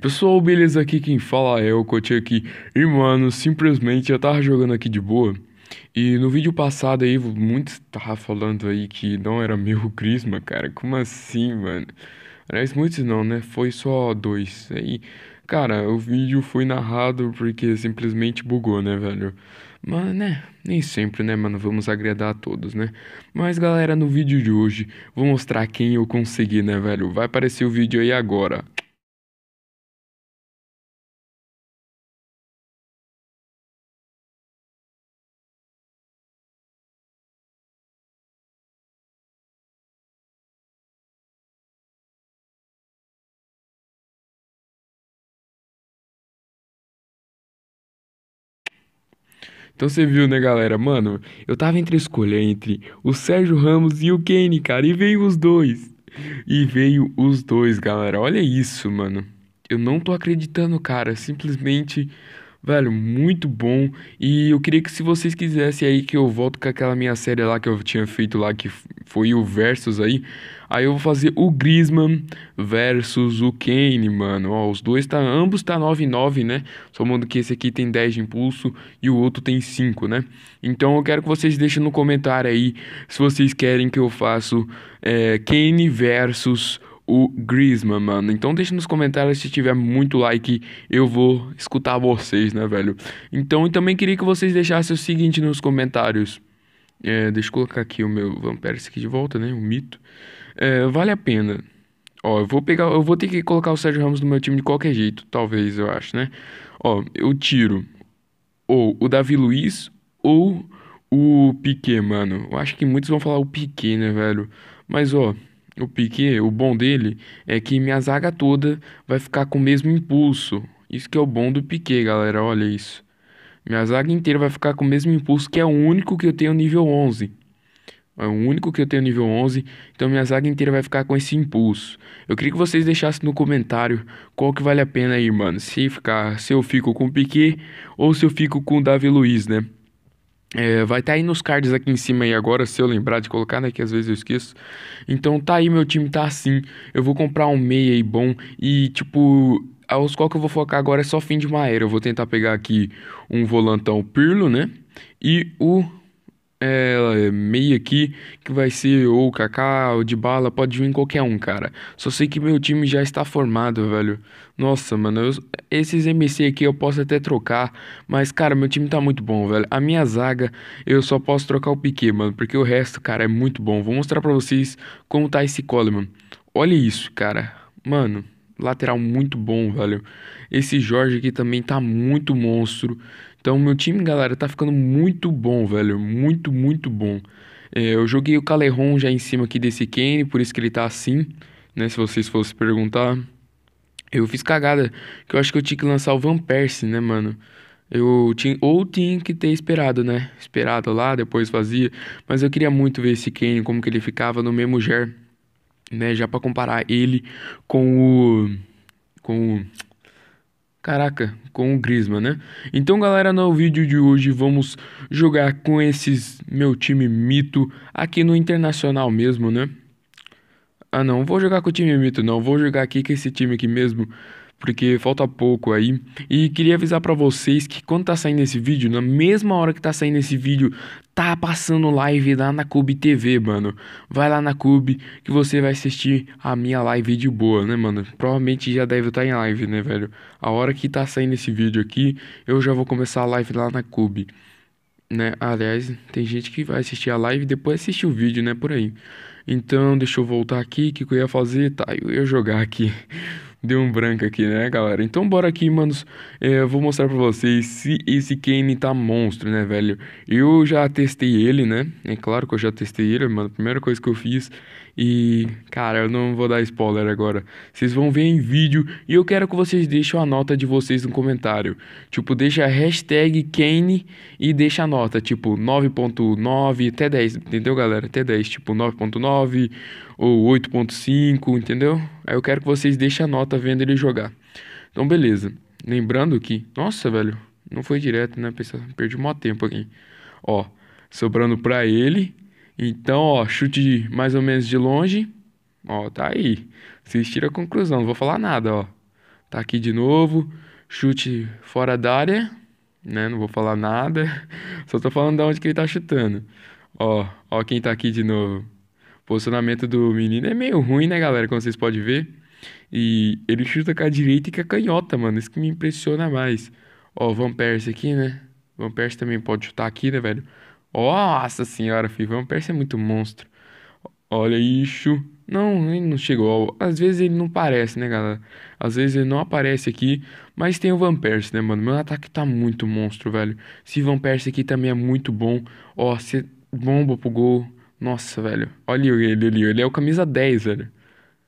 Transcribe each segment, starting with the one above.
Pessoal, beleza? Aqui quem fala é o Coach aqui. E mano, simplesmente eu tava jogando aqui de boa. E no vídeo passado aí, muitos tava falando aí que não era meu Crisma, cara. Como assim, mano? Aliás, muitos não, né? Foi só dois. Aí, cara, o vídeo foi narrado porque simplesmente bugou, né, velho? Mas, né, nem sempre, né, mano? Vamos agradar a todos, né? Mas, galera, no vídeo de hoje, vou mostrar quem eu consegui, né, velho? Vai aparecer o vídeo aí agora. Então você viu, né, galera? Mano, eu tava entre escolha entre o Sérgio Ramos e o Kane, cara, e veio os dois. E veio os dois, galera. Olha isso, mano. Eu não tô acreditando, cara. Simplesmente Velho, muito bom. E eu queria que se vocês quisessem aí que eu volto com aquela minha série lá que eu tinha feito lá, que foi o Versus aí. Aí eu vou fazer o Griezmann versus o Kane, mano. Ó, os dois tá, ambos tá 9 9, né? Somando que esse aqui tem 10 de impulso e o outro tem 5, né? Então eu quero que vocês deixem no comentário aí se vocês querem que eu faça é, Kane versus o Griezmann, mano. Então deixa nos comentários se tiver muito like, eu vou escutar vocês, né, velho? Então eu também queria que vocês deixassem o seguinte nos comentários. É, deixa eu colocar aqui o meu Vampires aqui de volta, né? O mito. É, vale a pena. Ó, eu vou pegar. Eu vou ter que colocar o Sérgio Ramos no meu time de qualquer jeito, talvez, eu acho, né? Ó, eu tiro ou o Davi Luiz ou o Piquet, mano. Eu acho que muitos vão falar o Piquet, né, velho? Mas, ó, o Piquet, o bom dele é que minha zaga toda vai ficar com o mesmo impulso. Isso que é o bom do Piquet, galera, olha isso. Minha zaga inteira vai ficar com o mesmo impulso que é o único que eu tenho nível 11. É o único que eu tenho nível 11, então minha zaga inteira vai ficar com esse impulso. Eu queria que vocês deixassem no comentário qual que vale a pena aí, mano. Se ficar, se eu fico com o Piquet ou se eu fico com o Davi Luiz, né? É, vai estar tá aí nos cards aqui em cima aí agora, se eu lembrar de colocar, né? Que às vezes eu esqueço. Então tá aí, meu time tá assim. Eu vou comprar um meia aí bom. E tipo, aos qual que eu vou focar agora é só fim de uma era. Eu vou tentar pegar aqui um volantão Pirlo, né? E o é, meia aqui, que vai ser ou o Kaká, ou de bala, pode vir qualquer um, cara. Só sei que meu time já está formado, velho. Nossa, mano, eu, esses MC aqui eu posso até trocar, mas, cara, meu time tá muito bom, velho. A minha zaga, eu só posso trocar o Piquet, mano, porque o resto, cara, é muito bom. Vou mostrar pra vocês como tá esse Coleman. Olha isso, cara. Mano lateral muito bom, velho. Esse Jorge aqui também tá muito monstro. Então, meu time, galera, tá ficando muito bom, velho. Muito, muito bom. É, eu joguei o Calerron já em cima aqui desse Kane, por isso que ele tá assim, né? Se vocês fossem perguntar. Eu fiz cagada, que eu acho que eu tinha que lançar o Van Persie, né, mano? Eu tinha, ou tinha que ter esperado, né? Esperado lá, depois fazia. Mas eu queria muito ver esse Kane, como que ele ficava no mesmo ger né? Já para comparar ele com o com o Caraca, com o Grisma, né? Então, galera, no vídeo de hoje vamos jogar com esses meu time mito aqui no internacional mesmo, né? Ah, não, vou jogar com o time mito, não. Vou jogar aqui com esse time aqui mesmo porque falta pouco aí. E queria avisar para vocês que quando tá saindo esse vídeo, na mesma hora que tá saindo esse vídeo, tá passando live lá na Cube TV, mano. Vai lá na Cube que você vai assistir a minha live de boa, né, mano? Provavelmente já deve estar tá em live, né, velho? A hora que tá saindo esse vídeo aqui, eu já vou começar a live lá na Cube. Né? Aliás, tem gente que vai assistir a live e depois assistir o vídeo, né? Por aí. Então, deixa eu voltar aqui. O que, que eu ia fazer? Tá, eu ia jogar aqui. Deu um branco aqui, né, galera? Então bora aqui, manos. É, eu vou mostrar pra vocês se esse Kane tá monstro, né, velho? Eu já testei ele, né? É claro que eu já testei ele, mano. Primeira coisa que eu fiz. E, cara, eu não vou dar spoiler agora. Vocês vão ver em vídeo. E eu quero que vocês deixem a nota de vocês no comentário. Tipo, deixa a hashtag Kane e deixa a nota. Tipo, 9.9 até 10, entendeu, galera? Até 10. Tipo, 9.9 ou 8.5, entendeu? Aí eu quero que vocês deixem a nota vendo ele jogar. Então, beleza. Lembrando que, nossa, velho, não foi direto, né? Pensa, perdi maior tempo aqui. Ó, sobrando pra ele. Então, ó, chute mais ou menos de longe. Ó, tá aí. Vocês tiram a conclusão, não vou falar nada, ó. Tá aqui de novo. Chute fora da área, né? Não vou falar nada. Só tô falando de onde que ele tá chutando. Ó, ó quem tá aqui de novo posicionamento do menino é meio ruim, né, galera? Como vocês podem ver. E ele chuta com a direita e com a canhota, mano. Isso que me impressiona mais. Ó, Van Persie aqui, né? Van Persie também pode chutar aqui, né, velho? Nossa senhora, filho. Van Persie é muito monstro. Olha isso. Não, ele não chegou. Às vezes ele não aparece, né, galera? Às vezes ele não aparece aqui. Mas tem o Van Persie, né, mano? Meu ataque tá muito monstro, velho. Esse Van Persie aqui também é muito bom. Ó, você bomba pro gol. Nossa, velho. Olha ele ali. Ele é o camisa 10, velho.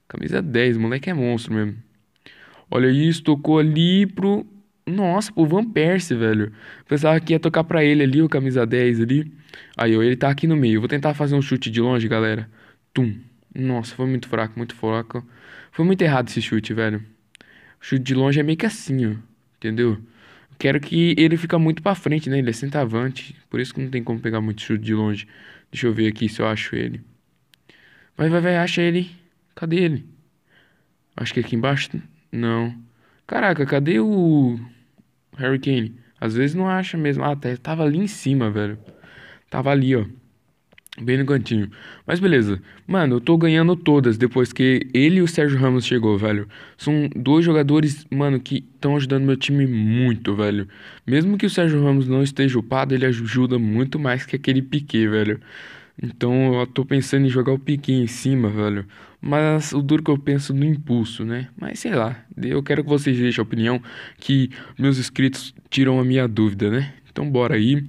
Camisa 10, moleque é monstro mesmo. Olha isso, tocou ali pro. Nossa, pro Van Persie, velho. Pensava que ia tocar pra ele ali, o camisa 10 ali. Aí, ó, ele tá aqui no meio. Vou tentar fazer um chute de longe, galera. Tum. Nossa, foi muito fraco, muito fraco. Foi muito errado esse chute, velho. O chute de longe é meio que assim, ó. Entendeu? Quero que ele fica muito para frente, né? Ele é centavante, por isso que não tem como pegar muito chute de longe. Deixa eu ver aqui se eu acho ele. Vai, vai, vai, acha ele. Cadê ele? Acho que é aqui embaixo. Não. Caraca, cadê o Harry Kane? Às vezes não acha mesmo. Ah, tá, tava ali em cima, velho. Tava ali, ó. Bem no cantinho. Mas beleza. Mano, eu tô ganhando todas depois que ele e o Sérgio Ramos chegou, velho. São dois jogadores, mano, que estão ajudando meu time muito, velho. Mesmo que o Sérgio Ramos não esteja upado, ele ajuda muito mais que aquele Piquet, velho. Então eu tô pensando em jogar o Piquet em cima, velho. Mas o duro que eu penso no impulso, né? Mas sei lá, eu quero que vocês deixem a opinião que meus inscritos tiram a minha dúvida, né? Então bora aí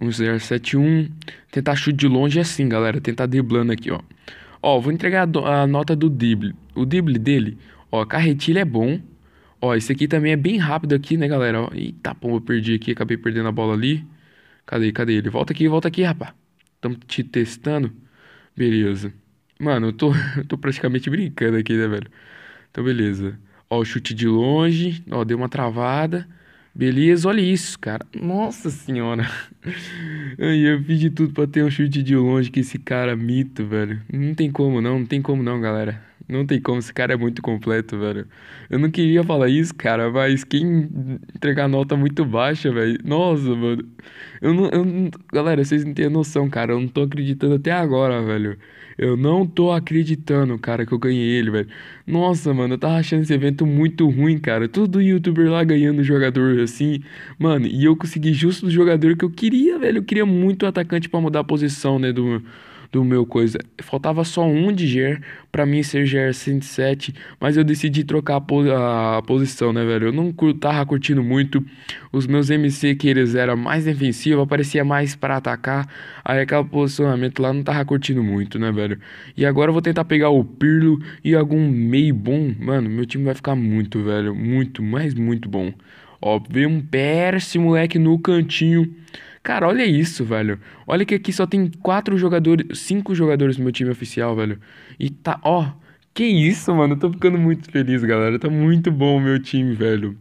um dizer, Tentar chute de longe é assim, galera. Tentar driblando aqui, ó. Ó, vou entregar a, a nota do drible. O drible dele, ó, carretilha é bom. Ó, esse aqui também é bem rápido aqui, né, galera? Ó, eita, pô, eu perdi aqui. Acabei perdendo a bola ali. Cadê, cadê ele? Volta aqui, volta aqui, rapaz. Estamos te testando. Beleza. Mano, eu tô, eu tô praticamente brincando aqui, né, velho? Então, beleza. Ó, o chute de longe. Ó, deu uma travada. Beleza, olha isso, cara. Nossa senhora. Aí Eu fiz de tudo pra ter um chute de longe que esse cara é mito, velho. Não tem como não, não tem como não, galera. Não tem como, esse cara é muito completo, velho. Eu não queria falar isso, cara, mas quem entregar nota muito baixa, velho. Nossa, mano. Eu não, eu não... Galera, vocês não têm noção, cara. Eu não tô acreditando até agora, velho. Eu não tô acreditando, cara, que eu ganhei ele, velho. Nossa, mano, eu tava achando esse evento muito ruim, cara. Todo youtuber lá ganhando jogador assim. Mano, e eu consegui justo o jogador que eu queria, velho. Eu queria muito o atacante para mudar a posição, né, do do meu coisa. Faltava só um de GER para mim ser GER 107, mas eu decidi trocar a, po a, posição, né, velho? Eu não tava curtindo muito. Os meus MC que eles eram mais defensivos, aparecia mais para atacar. Aí aquele posicionamento lá não tava curtindo muito, né, velho? E agora eu vou tentar pegar o Pirlo e algum meio bom. Mano, meu time vai ficar muito, velho, muito, mas muito bom. Ó, veio um pé, moleque no cantinho. Cara, olha isso, velho. Olha que aqui só tem quatro jogadores, cinco jogadores no meu time oficial, velho. E tá, ó. Que isso, mano. Eu tô ficando muito feliz, galera. Tá muito bom o meu time, velho.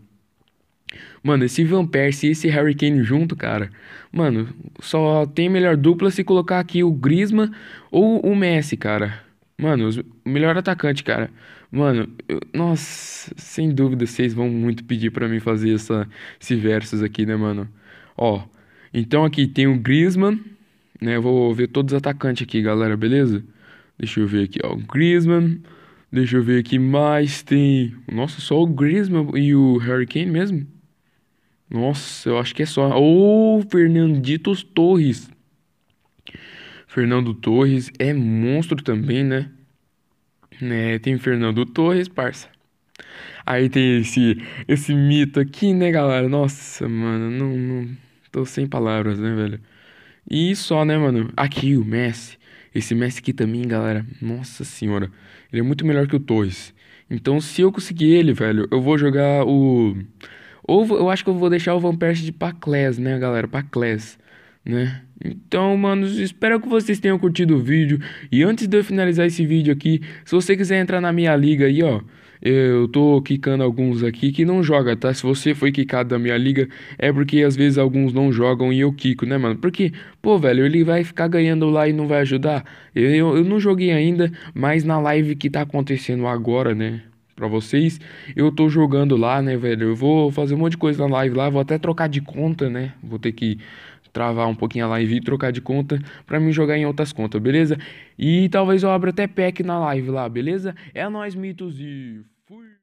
Mano, esse Van Persie e esse Harry Kane junto, cara. Mano, só tem melhor dupla se colocar aqui o Griezmann ou o Messi, cara. Mano, o melhor atacante, cara. Mano, eu, nossa, sem dúvida vocês vão muito pedir para mim fazer essa, esse versus aqui, né, mano? Ó, então aqui tem o Griezmann, né? Eu vou ver todos os atacantes aqui, galera, beleza? Deixa eu ver aqui, ó, o Griezmann. Deixa eu ver aqui mais, tem... Nossa, só o Griezmann e o Hurricane mesmo? Nossa, eu acho que é só. Ô, oh, Fernanditos Torres. Fernando Torres é monstro também, né? né? Tem Fernando Torres, parça. Aí tem esse, esse mito aqui, né, galera? Nossa, mano, não, não. Tô sem palavras, né, velho? E só, né, mano? Aqui o Messi. Esse Messi aqui também, galera. Nossa senhora. Ele é muito melhor que o Torres. Então, se eu conseguir ele, velho, eu vou jogar o. Ou eu acho que eu vou deixar o Van Persie de Paclés, né, galera? Paclés né? Então, mano espero que vocês tenham curtido o vídeo. E antes de eu finalizar esse vídeo aqui, se você quiser entrar na minha liga aí, ó, eu tô quicando alguns aqui que não joga, tá? Se você foi quicado da minha liga, é porque às vezes alguns não jogam e eu quico, né, mano? Porque, pô, velho, ele vai ficar ganhando lá e não vai ajudar. Eu, eu, eu não joguei ainda, mas na live que tá acontecendo agora, né? Pra vocês, eu tô jogando lá, né, velho? Eu vou fazer um monte de coisa na live lá, vou até trocar de conta, né? Vou ter que travar um pouquinho a live e trocar de conta para me jogar em outras contas, beleza? E talvez eu abra até pack na live lá, beleza? É nóis, mitos e fui!